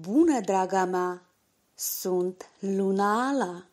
Bună, draga mea! Sunt Luna Ala!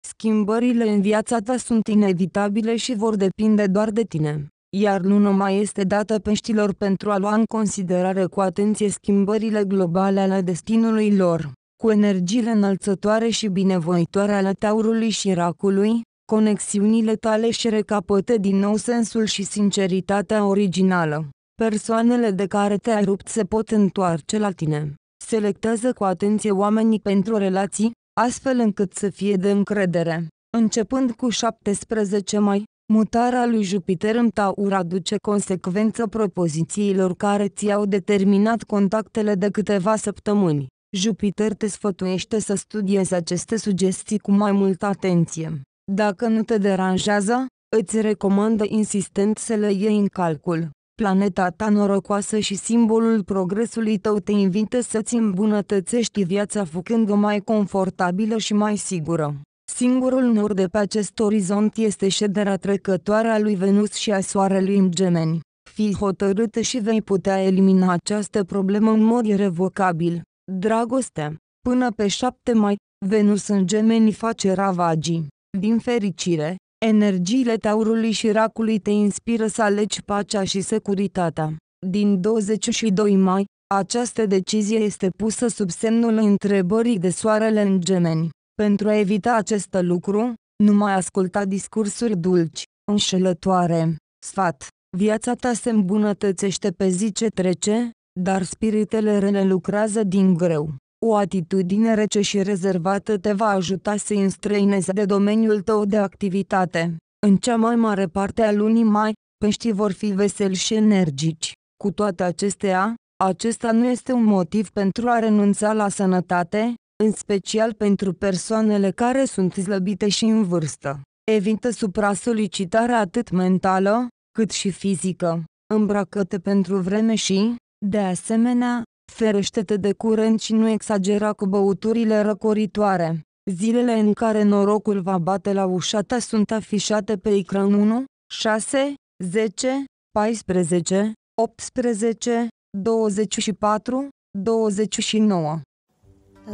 Schimbările în viața ta sunt inevitabile și vor depinde doar de tine, iar luna mai este dată peștilor pentru a lua în considerare cu atenție schimbările globale ale destinului lor, cu energiile înălțătoare și binevoitoare ale taurului și racului, conexiunile tale și recapătă din nou sensul și sinceritatea originală. Persoanele de care te-ai rupt se pot întoarce la tine. Selectează cu atenție oamenii pentru relații, astfel încât să fie de încredere. Începând cu 17 mai, mutarea lui Jupiter în Taur aduce consecvență propozițiilor care ți-au determinat contactele de câteva săptămâni. Jupiter te sfătuiește să studiezi aceste sugestii cu mai multă atenție. Dacă nu te deranjează, îți recomandă insistent să le iei în calcul. Planeta ta norocoasă și simbolul progresului tău te invită să-ți îmbunătățești viața făcând-o mai confortabilă și mai sigură. Singurul nor de pe acest orizont este șederea trecătoare a lui Venus și a Soarelui în gemeni. Fii hotărâtă și vei putea elimina această problemă în mod irrevocabil. Dragoste Până pe 7 mai, Venus în gemeni face ravagii. Din fericire, energiile taurului și racului te inspiră să alegi pacea și securitatea. Din 22 mai, această decizie este pusă sub semnul întrebării de soarele în gemeni. Pentru a evita acest lucru, nu mai asculta discursuri dulci, înșelătoare. Sfat. Viața ta se îmbunătățește pe zi ce trece, dar spiritele rele lucrează din greu. O atitudine rece și rezervată te va ajuta să înstrăinezi de domeniul tău de activitate. În cea mai mare parte a lunii mai, peștii vor fi veseli și energici. Cu toate acestea, acesta nu este un motiv pentru a renunța la sănătate, în special pentru persoanele care sunt slăbite și în vârstă. Evită supra-solicitarea atât mentală, cât și fizică. Îmbracă-te pentru vreme și, de asemenea, ferește-te de curent și nu exagera cu băuturile răcoritoare. Zilele în care norocul va bate la ușa ta sunt afișate pe ecran 1, 6, 10, 14, 18, 24, 29.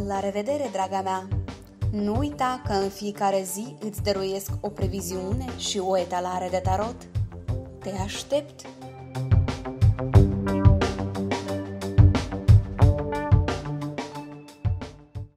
La revedere, draga mea! Nu uita că în fiecare zi îți dăruiesc o previziune și o etalare de tarot. Te aștept!